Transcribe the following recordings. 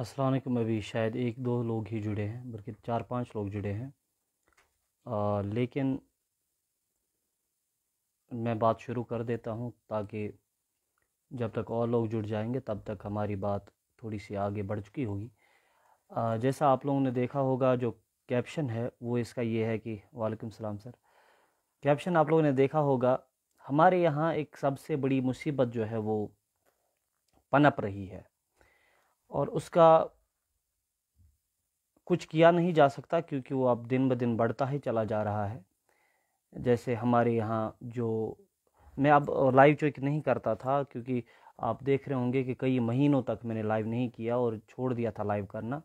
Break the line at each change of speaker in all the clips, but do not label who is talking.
असलम अभी शायद एक दो लोग ही जुड़े हैं बल्कि चार पांच लोग जुड़े हैं आ, लेकिन मैं बात शुरू कर देता हूं ताकि जब तक और लोग जुड़ जाएंगे तब तक हमारी बात थोड़ी सी आगे बढ़ चुकी होगी जैसा आप लोगों ने देखा होगा जो कैप्शन है वो इसका ये है कि वालेकुम सलाम सर कैप्शन आप लोगों ने देखा होगा हमारे यहाँ एक सबसे बड़ी मुसीबत जो है वो पनप रही है और उसका कुछ किया नहीं जा सकता क्योंकि वो अब दिन ब दिन बढ़ता ही चला जा रहा है जैसे हमारे यहाँ जो मैं अब लाइव चेक नहीं करता था क्योंकि आप देख रहे होंगे कि कई महीनों तक मैंने लाइव नहीं किया और छोड़ दिया था लाइव करना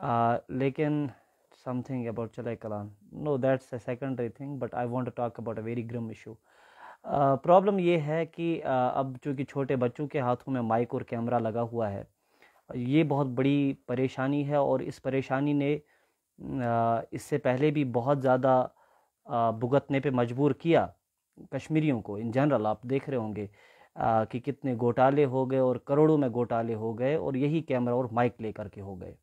आ, लेकिन समथिंग अबाउट चले कलान no that's a secondary thing but I want talk about about very grim issue problem ये है कि आ, अब चूँकि छोटे बच्चों के हाथों में माइक और कैमरा लगा हुआ है ये बहुत बड़ी परेशानी है और इस परेशानी ने इससे पहले भी बहुत ज़्यादा भुगतने पे मजबूर किया कश्मीरियों को इन जनरल आप देख रहे होंगे कि कितने घोटाले हो गए और करोड़ों में घोटाले हो गए और यही कैमरा और माइक ले करके हो गए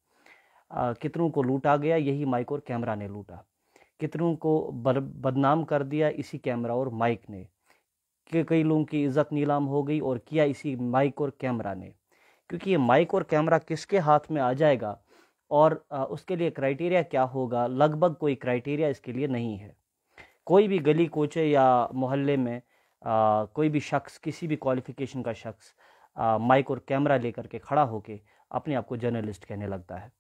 कितनों को लूटा गया यही माइक और कैमरा ने लूटा कितनों को बर, बदनाम कर दिया इसी कैमरा और माइक ने कई लोगों की इज़्ज़त नीलाम हो गई और किया इसी माइक और कैमरा ने क्योंकि ये माइक और कैमरा किसके हाथ में आ जाएगा और उसके लिए क्राइटेरिया क्या होगा लगभग कोई क्राइटेरिया इसके लिए नहीं है कोई भी गली कोचे या मोहल्ले में आ, कोई भी शख्स किसी भी क्वालिफ़िकेशन का शख्स माइक और कैमरा लेकर के खड़ा होके अपने आप को जर्नलिस्ट कहने लगता है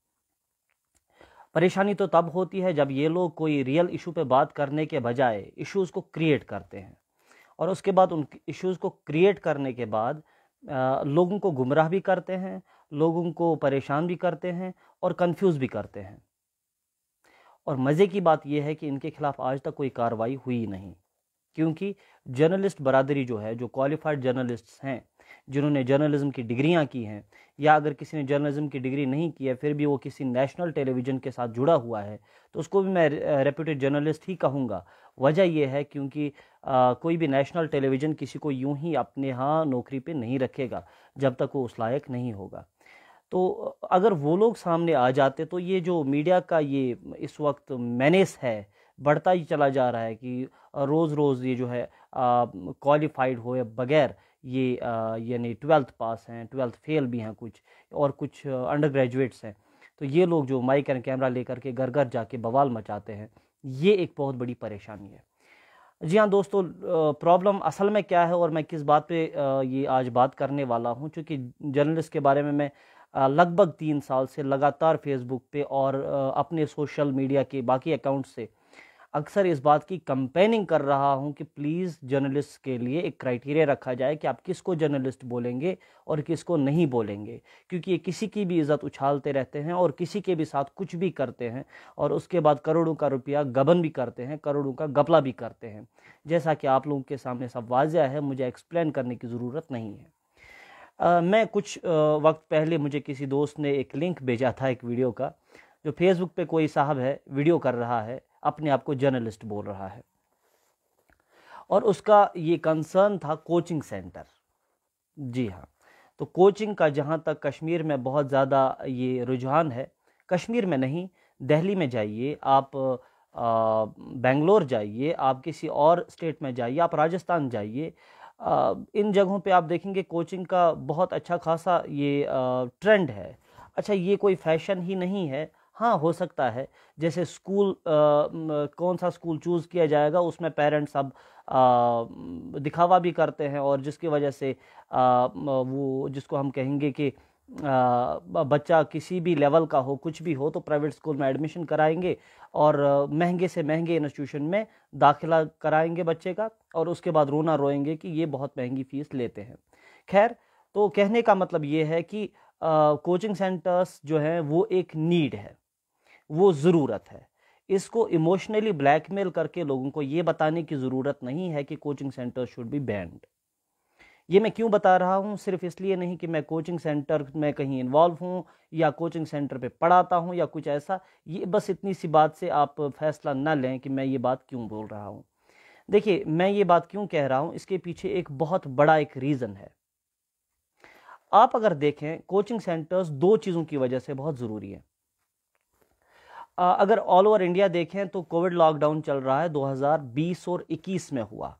परेशानी तो तब होती है जब ये लोग कोई रियल इशू पे बात करने के बजाय इश्यूज़ को क्रिएट करते हैं और उसके बाद उन इश्यूज़ को क्रिएट करने के बाद लोगों को गुमराह भी करते हैं लोगों को परेशान भी करते हैं और कंफ्यूज भी करते हैं और मज़े की बात यह है कि इनके खिलाफ आज तक कोई कार्रवाई हुई नहीं क्योंकि जर्नलिस्ट बरदरी जो है जो क्वालिफाइड जर्नलिस्ट हैं जिन्होंने जर्नलिज़म की डिग्रियां की हैं या अगर किसी ने जर्नलिज्म की डिग्री नहीं की है फिर भी वो किसी नेशनल टेलीविज़न के साथ जुड़ा हुआ है तो उसको भी मैं रेप्यूटेड जर्नलिस्ट ही कहूँगा वजह यह है क्योंकि आ, कोई भी नेशनल टेलीविज़न किसी को यूं ही अपने यहाँ नौकरी पे नहीं रखेगा जब तक वो उस लायक नहीं होगा तो अगर वो लोग सामने आ जाते तो ये जो मीडिया का ये इस वक्त मैनेस है बढ़ता ही चला जा रहा है कि रोज़ रोज़ ये जो है क्वालिफाइड हो या बगैर ये यानी ट्वेल्थ पास हैं ट्वेल्थ फेल भी हैं कुछ और कुछ अंडर ग्रेजुएट्स हैं तो ये लोग जो माइक एंड कैमरा लेकर के घर घर जाके बवाल मचाते हैं ये एक बहुत बड़ी परेशानी है जी हाँ दोस्तों प्रॉब्लम असल में क्या है और मैं किस बात पे ये आज बात करने वाला हूँ चूँकि जर्नलिस्ट के बारे में मैं लगभग तीन साल से लगातार फेसबुक पे और अपने सोशल मीडिया के बाकी अकाउंट से अक्सर इस बात की कंपेनिंग कर रहा हूँ कि प्लीज़ जर्नलिस्ट के लिए एक क्राइटेरिया रखा जाए कि आप किसको जर्नलिस्ट बोलेंगे और किसको नहीं बोलेंगे क्योंकि ये किसी की भी इज़्ज़त उछालते रहते हैं और किसी के भी साथ कुछ भी करते हैं और उसके बाद करोड़ों का रुपया गबन भी करते हैं करोड़ों का गपला भी करते हैं जैसा कि आप लोगों के सामने सब वाजह है मुझे एक्सप्लेन करने की ज़रूरत नहीं है आ, मैं कुछ आ, वक्त पहले मुझे किसी दोस्त ने एक लिंक भेजा था एक वीडियो का जो फेसबुक पे कोई साहब है वीडियो कर रहा है अपने आप को जर्नलिस्ट बोल रहा है और उसका ये कंसर्न था कोचिंग सेंटर जी हाँ तो कोचिंग का जहाँ तक कश्मीर में बहुत ज़्यादा ये रुझान है कश्मीर में नहीं दिल्ली में जाइए आप बेंगलोर जाइए आप किसी और स्टेट में जाइए आप राजस्थान जाइए इन जगहों पे आप देखेंगे कोचिंग का बहुत अच्छा खासा ये ट्रेंड है अच्छा ये कोई फैशन ही नहीं है हाँ हो सकता है जैसे स्कूल कौन सा स्कूल चूज़ किया जाएगा उसमें पेरेंट्स अब आ, दिखावा भी करते हैं और जिसकी वजह से आ, वो जिसको हम कहेंगे कि आ, बच्चा किसी भी लेवल का हो कुछ भी हो तो प्राइवेट स्कूल में एडमिशन कराएंगे और महंगे से महंगे इंस्टीट्यूशन में दाखिला कराएंगे बच्चे का और उसके बाद रोना रोएंगे कि ये बहुत महंगी फ़ीस लेते हैं खैर तो कहने का मतलब ये है कि कोचिंग सेंटर्स जो हैं वो एक नीड है वो ज़रूरत है इसको इमोशनली ब्लैकमेल करके लोगों को ये बताने की ज़रूरत नहीं है कि coaching centre should be banned ये मैं क्यों बता रहा हूँ सिर्फ इसलिए नहीं कि मैं कोचिंग सेंटर में कहीं इन्वॉल्व हूँ या कोचिंग सेंटर पे पढ़ाता हूँ या कुछ ऐसा ये बस इतनी सी बात से आप फैसला ना लें कि मैं ये बात क्यों बोल रहा हूँ देखिए मैं ये बात क्यों कह रहा हूँ इसके पीछे एक बहुत बड़ा एक रीज़न है आप अगर देखें कोचिंग सेंटर्स दो चीज़ों की वजह से बहुत ज़रूरी है अगर ऑल ओवर इंडिया देखें तो कोविड लॉकडाउन चल रहा है 2020 और 21 में हुआ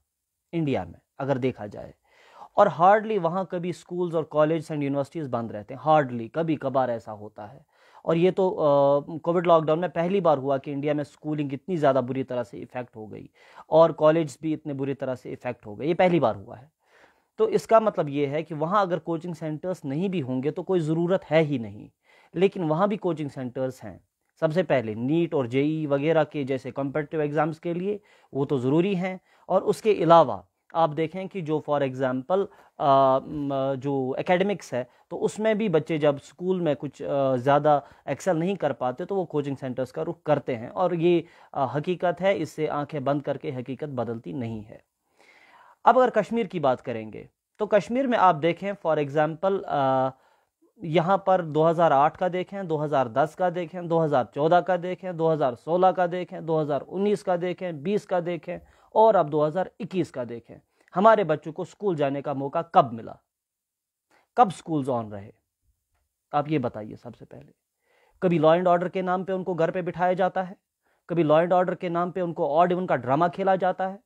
इंडिया में अगर देखा जाए और हार्डली वहाँ कभी स्कूल्स और कॉलेज एंड यूनिवर्सिटीज़ बंद रहते हैं हार्डली कभी कभार ऐसा होता है और ये तो कोविड लॉकडाउन में पहली बार हुआ कि इंडिया में स्कूलिंग इतनी ज़्यादा बुरी तरह से इफ़ेक्ट हो गई और कॉलेज भी इतने बुरी तरह से इफ़ेक्ट हो गए ये पहली बार हुआ है तो इसका मतलब ये है कि वहाँ अगर कोचिंग सेंटर्स नहीं भी होंगे तो कोई ज़रूरत है ही नहीं लेकिन वहाँ भी कोचिंग सेंटर्स हैं सबसे पहले नीट और जेई वगैरह के जैसे कॉम्पिटिटिव एग्ज़ाम्स के लिए वो तो ज़रूरी हैं और उसके अलावा आप देखें कि जो फॉर एग्ज़ाम्पल जो एकेडमिक्स है तो उसमें भी बच्चे जब स्कूल में कुछ ज़्यादा एक्सेल नहीं कर पाते तो वो कोचिंग सेंटर्स का रुख करते हैं और ये हकीकत है इससे आंखें बंद करके हकीकत बदलती नहीं है अब अगर कश्मीर की बात करेंगे तो कश्मीर में आप देखें फॉर एग्ज़ाम्पल यहाँ पर 2008 का देखें 2010 का देखें 2014 का देखें 2016 का देखें 2019 का देखें 20 का देखें और अब 2021 का देखें हमारे बच्चों को स्कूल जाने का मौका कब मिला कब स्कूल्स ऑन रहे आप ये बताइए सबसे पहले कभी लॉ एंड ऑर्डर के नाम पे उनको घर पे बिठाया जाता है कभी लॉ एंड ऑर्डर के नाम पे उनको ऑड इवन का ड्रामा खेला जाता है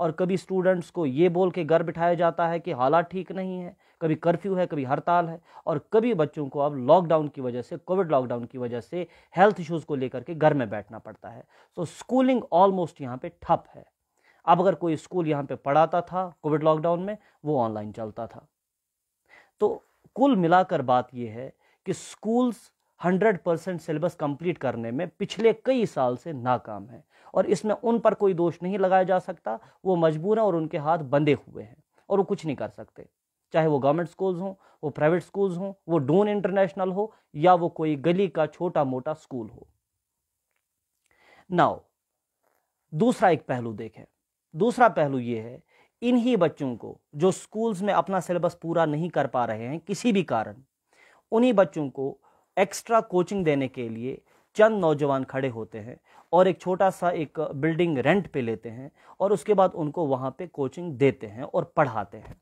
और कभी स्टूडेंट्स को ये बोल के घर बिठाया जाता है कि हालात ठीक नहीं है कभी कर्फ्यू है कभी हड़ताल है और कभी बच्चों को अब लॉकडाउन की वजह से कोविड लॉकडाउन की वजह से हेल्थ इशूज़ को लेकर के घर में बैठना पड़ता है सो स्कूलिंग ऑलमोस्ट यहाँ पे ठप है अब अगर कोई स्कूल यहाँ पे पढ़ाता था कोविड लॉकडाउन में वो ऑनलाइन चलता था तो कुल मिलाकर बात यह है कि स्कूल्स 100 परसेंट सिलेबस कंप्लीट करने में पिछले कई साल से नाकाम है और इसमें उन पर कोई दोष नहीं लगाया जा सकता वो मजबूर हैं और उनके हाथ बंधे हुए हैं और वो कुछ नहीं कर सकते चाहे वो गवर्नमेंट स्कूल्स हों वो प्राइवेट स्कूल्स हों वो डून इंटरनेशनल हो या वो कोई गली का छोटा मोटा स्कूल हो नाउ दूसरा एक पहलू देखें दूसरा पहलू ये है इन्हीं बच्चों को जो स्कूल्स में अपना सिलेबस पूरा नहीं कर पा रहे हैं किसी भी कारण उन्हीं बच्चों को एक्स्ट्रा कोचिंग देने के लिए चंद नौजवान खड़े होते हैं और एक छोटा सा एक बिल्डिंग रेंट पे लेते हैं और उसके बाद उनको वहाँ पे कोचिंग देते हैं और पढ़ाते हैं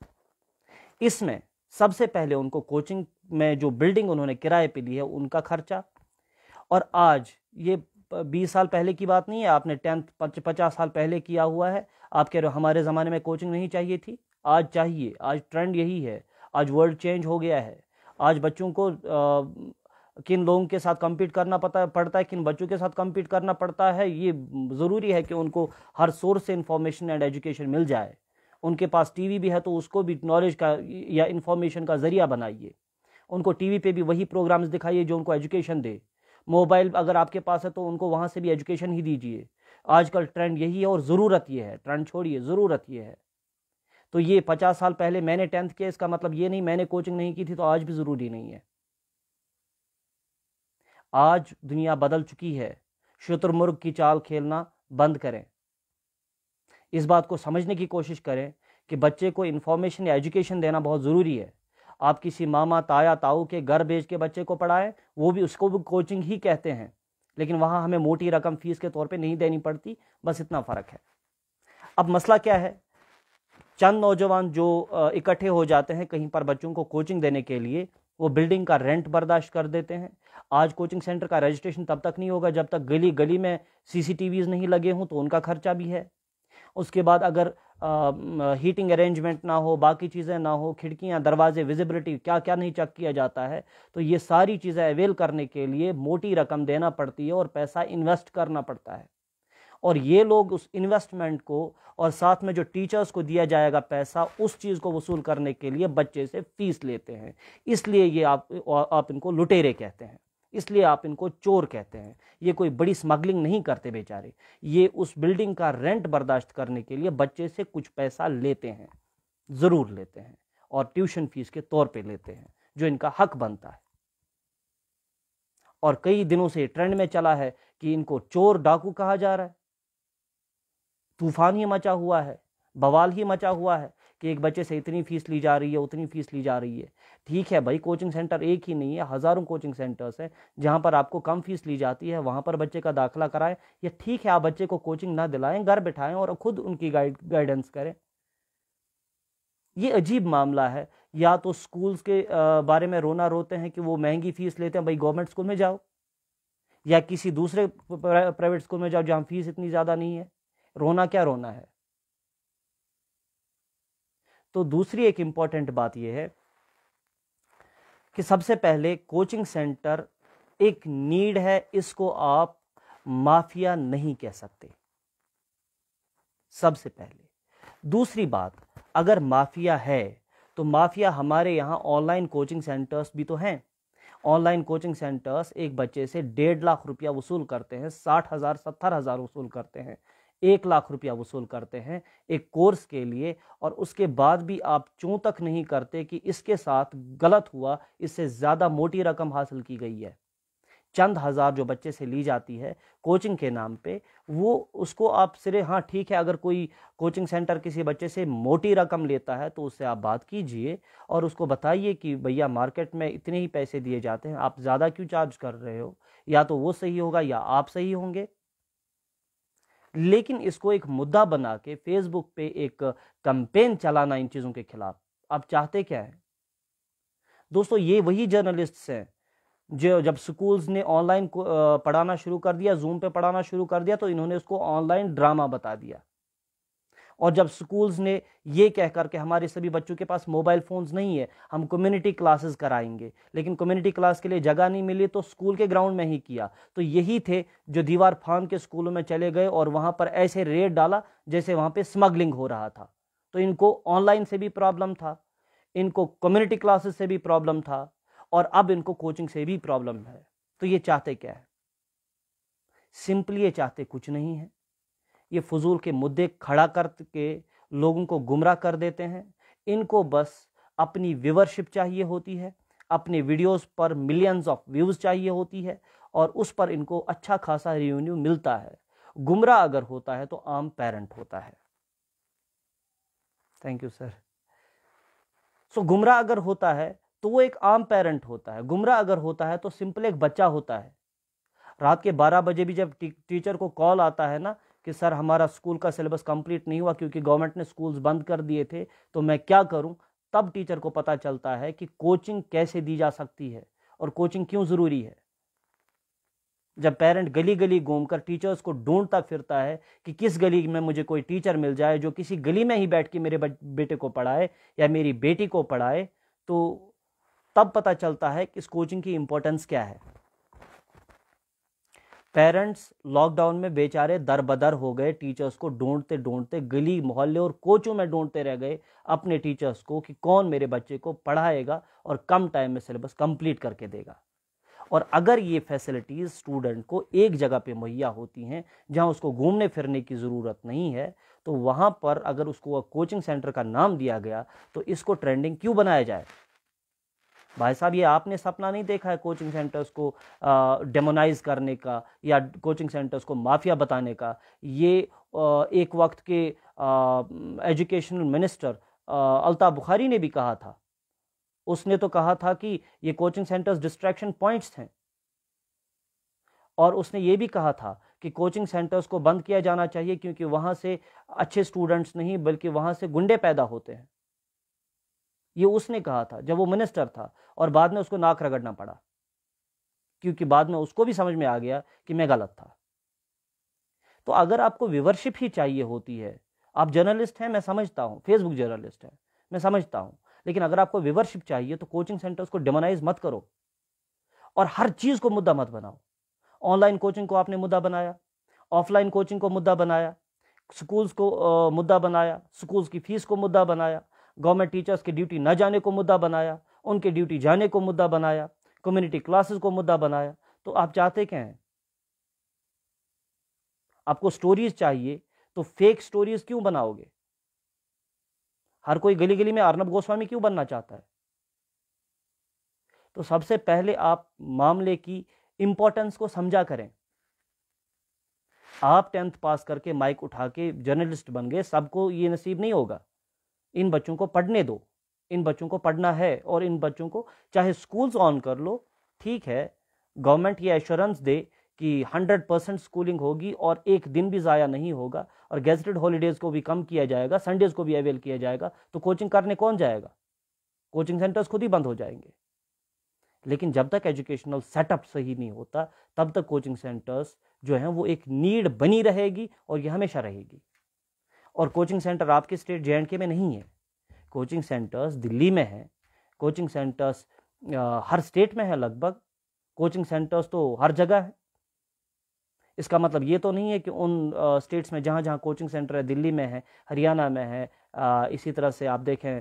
इसमें सबसे पहले उनको कोचिंग में जो बिल्डिंग उन्होंने किराए पे ली है उनका खर्चा और आज ये बीस साल पहले की बात नहीं है आपने टेंथ पचास साल पहले किया हुआ है आप कह रहे हो हमारे ज़माने में कोचिंग नहीं चाहिए थी आज चाहिए आज ट्रेंड यही है आज वर्ल्ड चेंज हो गया है आज बच्चों को आ, किन लोगों के साथ कम्पीट करना पता पड़ता है किन बच्चों के साथ कम्पीट करना पड़ता है ये ज़रूरी है कि उनको हर सोर्स से इन्फॉर्मेशन एंड एजुकेशन मिल जाए उनके पास टीवी भी है तो उसको भी नॉलेज का या इन्फॉर्मेशन का ज़रिया बनाइए उनको टीवी पे भी वही प्रोग्राम्स दिखाइए जो उनको एजुकेशन दे मोबाइल अगर आपके पास है तो उनको वहाँ से भी एजुकेशन ही दीजिए आजकल ट्रेंड यही है और ज़रूरत ये है ट्रेंड छोड़िए ज़रूरत ये है तो ये पचास साल पहले मैंने टेंथ किया इसका मतलब ये नहीं मैंने कोचिंग नहीं की थी तो आज भी ज़रूरी नहीं है आज दुनिया बदल चुकी है शुतुरमुर्ग की चाल खेलना बंद करें इस बात को समझने की कोशिश करें कि बच्चे को इन्फॉर्मेशन या एजुकेशन देना बहुत ज़रूरी है आप किसी मामा ताया ताऊ के घर भेज के बच्चे को पढ़ाएं वो भी उसको भी कोचिंग ही कहते हैं लेकिन वहाँ हमें मोटी रकम फीस के तौर पे नहीं देनी पड़ती बस इतना फ़र्क है अब मसला क्या है चंद नौजवान जो इकट्ठे हो जाते हैं कहीं पर बच्चों को कोचिंग देने के लिए वो बिल्डिंग का रेंट बर्दाश्त कर देते हैं आज कोचिंग सेंटर का रजिस्ट्रेशन तब तक नहीं होगा जब तक गली गली में सीसीटीवीज नहीं लगे हों तो उनका खर्चा भी है उसके बाद अगर हीटिंग अरेंजमेंट ना हो बाकी चीज़ें ना हो खिड़कियां दरवाजे विजिबिलिटी क्या क्या नहीं चेक किया जाता है तो ये सारी चीज़ें अवेल करने के लिए मोटी रकम देना पड़ती है और पैसा इन्वेस्ट करना पड़ता है और ये लोग उस इन्वेस्टमेंट को और साथ में जो टीचर्स को दिया जाएगा पैसा उस चीज़ को वसूल करने के लिए बच्चे से फीस लेते हैं इसलिए ये आप आप इनको लुटेरे कहते हैं इसलिए आप इनको चोर कहते हैं ये कोई बड़ी स्मगलिंग नहीं करते बेचारे ये उस बिल्डिंग का रेंट बर्दाश्त करने के लिए बच्चे से कुछ पैसा लेते हैं ज़रूर लेते हैं और ट्यूशन फीस के तौर पे लेते हैं जो इनका हक बनता है और कई दिनों से ट्रेंड में चला है कि इनको चोर डाकू कहा जा रहा है तूफान ही मचा हुआ है बवाल ही मचा हुआ है कि एक बच्चे से इतनी फ़ीस ली जा रही है उतनी फ़ीस ली जा रही है ठीक है भाई कोचिंग सेंटर एक ही नहीं है हज़ारों कोचिंग सेंटर्स हैं जहाँ पर आपको कम फ़ीस ली जाती है वहाँ पर बच्चे का दाखिला कराएं या ठीक है आप बच्चे को कोचिंग ना दिलाएं घर बिठाएं और खुद उनकी गाइड गाइडेंस करें ये अजीब मामला है या तो स्कूल्स के बारे में रोना रोते हैं कि वो महंगी फ़ीस लेते हैं भाई गवर्नमेंट स्कूल में जाओ या किसी दूसरे प्राइवेट स्कूल में जाओ जहाँ फीस इतनी ज़्यादा नहीं है रोना क्या रोना है तो दूसरी एक इम्पॉर्टेंट बात यह है कि सबसे पहले कोचिंग सेंटर एक नीड है इसको आप माफिया नहीं कह सकते सबसे पहले दूसरी बात अगर माफिया है तो माफिया हमारे यहाँ ऑनलाइन कोचिंग सेंटर्स भी तो हैं ऑनलाइन कोचिंग सेंटर्स एक बच्चे से डेढ़ लाख रुपया वसूल करते हैं साठ हज़ार सत्तर हज़ार वसूल करते हैं एक लाख रुपया वसूल करते हैं एक कोर्स के लिए और उसके बाद भी आप चों तक नहीं करते कि इसके साथ गलत हुआ इससे ज़्यादा मोटी रकम हासिल की गई है चंद हज़ार जो बच्चे से ली जाती है कोचिंग के नाम पे वो उसको आप सिरे हाँ ठीक है अगर कोई कोचिंग सेंटर किसी बच्चे से मोटी रकम लेता है तो उससे आप बात कीजिए और उसको बताइए कि भैया मार्केट में इतने ही पैसे दिए जाते हैं आप ज़्यादा क्यों चार्ज कर रहे हो या तो वो सही होगा या आप सही होंगे लेकिन इसको एक मुद्दा बना के फेसबुक पे एक कंपेन चलाना इन चीज़ों के खिलाफ आप चाहते क्या है दोस्तों ये वही जर्नलिस्ट हैं जो जब स्कूल्स ने ऑनलाइन पढ़ाना शुरू कर दिया जूम पे पढ़ाना शुरू कर दिया तो इन्होंने उसको ऑनलाइन ड्रामा बता दिया और जब स्कूल्स ने ये कह कर के हमारे सभी बच्चों के पास मोबाइल फ़ोन्स नहीं है हम कम्युनिटी क्लासेस कराएंगे लेकिन कम्युनिटी क्लास के लिए जगह नहीं मिली तो स्कूल के ग्राउंड में ही किया तो यही थे जो दीवार फार्म के स्कूलों में चले गए और वहाँ पर ऐसे रेट डाला जैसे वहाँ पर स्मगलिंग हो रहा था तो इनको ऑनलाइन से भी प्रॉब्लम था इनको कम्युनिटी क्लासेस से भी प्रॉब्लम था और अब इनको कोचिंग से भी प्रॉब्लम है तो ये चाहते क्या है सिंपली ये चाहते कुछ नहीं है ये फजूल के मुद्दे खड़ा करके लोगों को गुमराह कर देते हैं इनको बस अपनी व्यूवरशिप चाहिए होती है अपने वीडियोस पर मिलियंस ऑफ व्यूज़ चाहिए होती है और उस पर इनको अच्छा खासा रिवेन्यू मिलता है गुमराह अगर होता है तो आम पेरेंट होता है थैंक यू सर सो गुमराह अगर होता है तो वो एक आम पेरेंट होता है गुमराह अगर होता है तो सिंपल एक बच्चा होता है रात के 12 बजे भी जब टी, टीचर को कॉल आता है ना कि सर हमारा स्कूल का सिलेबस कंप्लीट नहीं हुआ क्योंकि गवर्नमेंट ने स्कूल्स बंद कर दिए थे तो मैं क्या करूं तब टीचर को पता चलता है कि कोचिंग कैसे दी जा सकती है और कोचिंग क्यों ज़रूरी है जब पेरेंट गली गली घूमकर टीचर्स को ढूंढता फिरता है कि किस गली में मुझे कोई टीचर मिल जाए जो किसी गली में ही बैठ के मेरे बेटे को पढ़ाए या मेरी बेटी को पढ़ाए तो तब पता चलता है कि इस कोचिंग की इम्पोर्टेंस क्या है पेरेंट्स लॉकडाउन में बेचारे दर बदर हो गए टीचर्स को ढूंढते ढूंढते गली मोहल्ले और कोचों में ढूंढते रह गए अपने टीचर्स को कि कौन मेरे बच्चे को पढ़ाएगा और कम टाइम में सिलेबस कंप्लीट करके देगा और अगर ये फैसिलिटीज़ स्टूडेंट को एक जगह पे मुहैया होती हैं जहाँ उसको घूमने फिरने की ज़रूरत नहीं है तो वहाँ पर अगर उसको कोचिंग सेंटर का नाम दिया गया तो इसको ट्रेंडिंग क्यों बनाया जाए भाई साहब ये आपने सपना नहीं देखा है कोचिंग सेंटर्स को डेमोनाइज करने का या कोचिंग सेंटर्स को माफिया बताने का ये आ, एक वक्त के एजुकेशनल मिनिस्टर अलता बुखारी ने भी कहा था उसने तो कहा था कि ये कोचिंग सेंटर्स डिस्ट्रैक्शन पॉइंट्स हैं और उसने ये भी कहा था कि कोचिंग सेंटर्स को बंद किया जाना चाहिए क्योंकि वहाँ से अच्छे स्टूडेंट्स नहीं बल्कि वहाँ से गुंडे पैदा होते हैं ये उसने कहा था जब वो मिनिस्टर था और बाद में उसको नाक रगड़ना पड़ा क्योंकि बाद में उसको भी समझ में आ गया कि मैं गलत था तो अगर आपको व्यवरशिप ही चाहिए होती है आप जर्नलिस्ट हैं मैं समझता हूँ फेसबुक जर्नलिस्ट है मैं समझता हूँ लेकिन अगर आपको व्यवरशिप चाहिए तो कोचिंग सेंटर्स को डिमोनाइज मत करो और हर चीज़ को मुद्दा मत बनाओ ऑनलाइन कोचिंग को आपने मुद्दा बनाया ऑफलाइन कोचिंग को मुद्दा बनाया स्कूल्स को आ, मुद्दा बनाया स्कूल्स की फीस को मुद्दा बनाया गवर्नमेंट टीचर्स की ड्यूटी न जाने को मुद्दा बनाया उनके ड्यूटी जाने को मुद्दा बनाया कम्युनिटी क्लासेस को मुद्दा बनाया तो आप चाहते क्या हैं आपको स्टोरीज चाहिए तो फेक स्टोरीज क्यों बनाओगे हर कोई गली गली में अर्नब गोस्वामी क्यों बनना चाहता है तो सबसे पहले आप मामले की इंपॉर्टेंस को समझा करें आप टेंथ पास करके माइक उठा के जर्नलिस्ट बन गए सबको ये नसीब नहीं होगा इन बच्चों को पढ़ने दो इन बच्चों को पढ़ना है और इन बच्चों को चाहे स्कूल्स ऑन कर लो ठीक है गवर्नमेंट ये एश्योरेंस दे कि 100 परसेंट स्कूलिंग होगी और एक दिन भी ज़ाया नहीं होगा और गैजेटेड हॉलीडेज़ को भी कम किया जाएगा संडेज़ को भी अवेल किया जाएगा तो कोचिंग करने कौन जाएगा कोचिंग सेंटर्स खुद ही बंद हो जाएंगे लेकिन जब तक एजुकेशनल सेटअप सही नहीं होता तब तक कोचिंग सेंटर्स जो हैं वो एक नीड बनी रहेगी और ये हमेशा रहेगी और कोचिंग सेंटर आपके स्टेट जे एंड के में नहीं है कोचिंग सेंटर्स दिल्ली में हैं कोचिंग सेंटर्स हर स्टेट में है लगभग कोचिंग सेंटर्स तो हर जगह है इसका मतलब ये तो नहीं है कि उन स्टेट्स में जहाँ जहाँ कोचिंग सेंटर है दिल्ली में है हरियाणा में है इसी तरह से आप देखें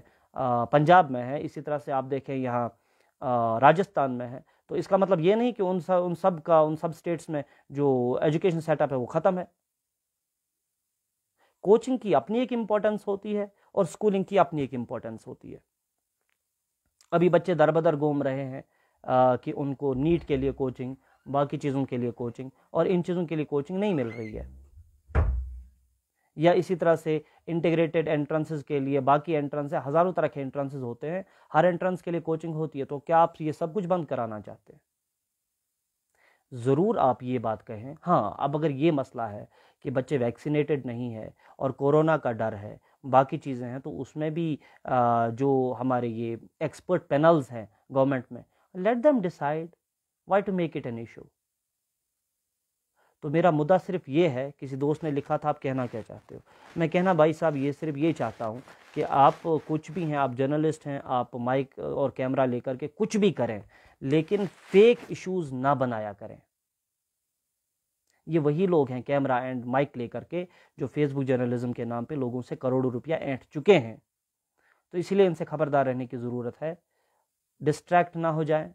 पंजाब में है इसी तरह से आप देखें यहाँ राजस्थान में है तो इसका मतलब ये नहीं कि उन सब उन सब का उन सब स्टेट्स में जो एजुकेशन सेटअप है वो ख़त्म है कोचिंग की अपनी एक इंपॉर्टेंस होती है और स्कूलिंग की अपनी एक इंपॉर्टेंस होती है अभी बच्चे दर बदर घूम रहे हैं आ, कि उनको नीट के लिए कोचिंग बाकी चीज़ों के लिए कोचिंग और इन चीज़ों के लिए कोचिंग नहीं मिल रही है या इसी तरह से इंटीग्रेटेड एंट्रेंसेज के लिए बाकी एंट्रेंस हज़ारों तरह के एंट्रेंसेज होते हैं हर एंट्रेंस के लिए कोचिंग होती है तो क्या आप ये सब कुछ बंद कराना चाहते हैं ज़रूर आप ये बात कहें हाँ अब अगर ये मसला है कि बच्चे वैक्सीनेटेड नहीं है और कोरोना का डर है बाकी चीज़ें हैं तो उसमें भी जो हमारे ये एक्सपर्ट पैनल्स हैं गवर्नमेंट में let them decide why to make it an issue तो मेरा मुद्दा सिर्फ ये है किसी दोस्त ने लिखा था आप कहना क्या चाहते हो मैं कहना भाई साहब ये सिर्फ ये चाहता हूँ कि आप कुछ भी हैं आप जर्नलिस्ट हैं आप माइक और कैमरा लेकर के कुछ भी करें लेकिन फेक इश्यूज ना बनाया करें ये वही लोग हैं कैमरा एंड माइक लेकर के जो फेसबुक जर्नलिज्म के नाम पे लोगों से करोड़ों रुपया ऐंठ चुके हैं तो इसीलिए इनसे खबरदार रहने की ज़रूरत है डिस्ट्रैक्ट ना हो जाए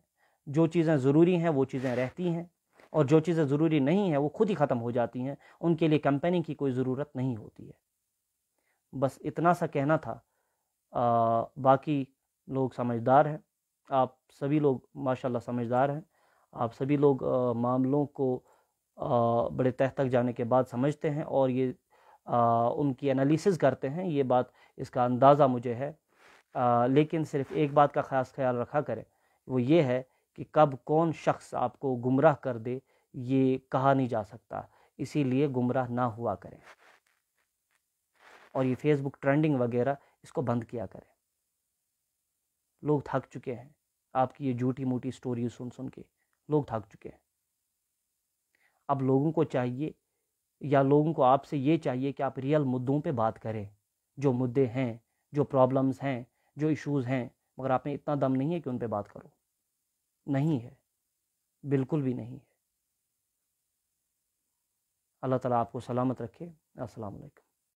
जो चीज़ें ज़रूरी हैं वो चीज़ें रहती हैं और जो चीज़ें ज़रूरी नहीं है वो खुद ही ख़त्म हो जाती हैं उनके लिए कंपनी की कोई ज़रूरत नहीं होती है बस इतना सा कहना था आ, बाकी लोग समझदार हैं आप सभी लोग माशाल्लाह समझदार हैं आप सभी लोग आ, मामलों को आ, बड़े तह तक जाने के बाद समझते हैं और ये आ, उनकी एनालिसिस करते हैं ये बात इसका अंदाज़ा मुझे है आ, लेकिन सिर्फ एक बात का खास ख्याल रखा करें वो ये है कि कब कौन शख्स आपको गुमराह कर दे ये कहा नहीं जा सकता इसीलिए गुमराह ना हुआ करें और ये फेसबुक ट्रेंडिंग वगैरह इसको बंद किया करें लोग थक चुके हैं आपकी ये झूठी मूठी स्टोरी सुन सुन के लोग थक चुके हैं अब लोगों को चाहिए या लोगों को आपसे ये चाहिए कि आप रियल मुद्दों पे बात करें जो मुद्दे हैं जो प्रॉब्लम्स हैं जो इश्यूज़ हैं मगर आप में इतना दम नहीं है कि उन पर बात करो नहीं है बिल्कुल भी नहीं है अल्लाह ताला आपको सलामत रखे अस्सलाम वालेकुम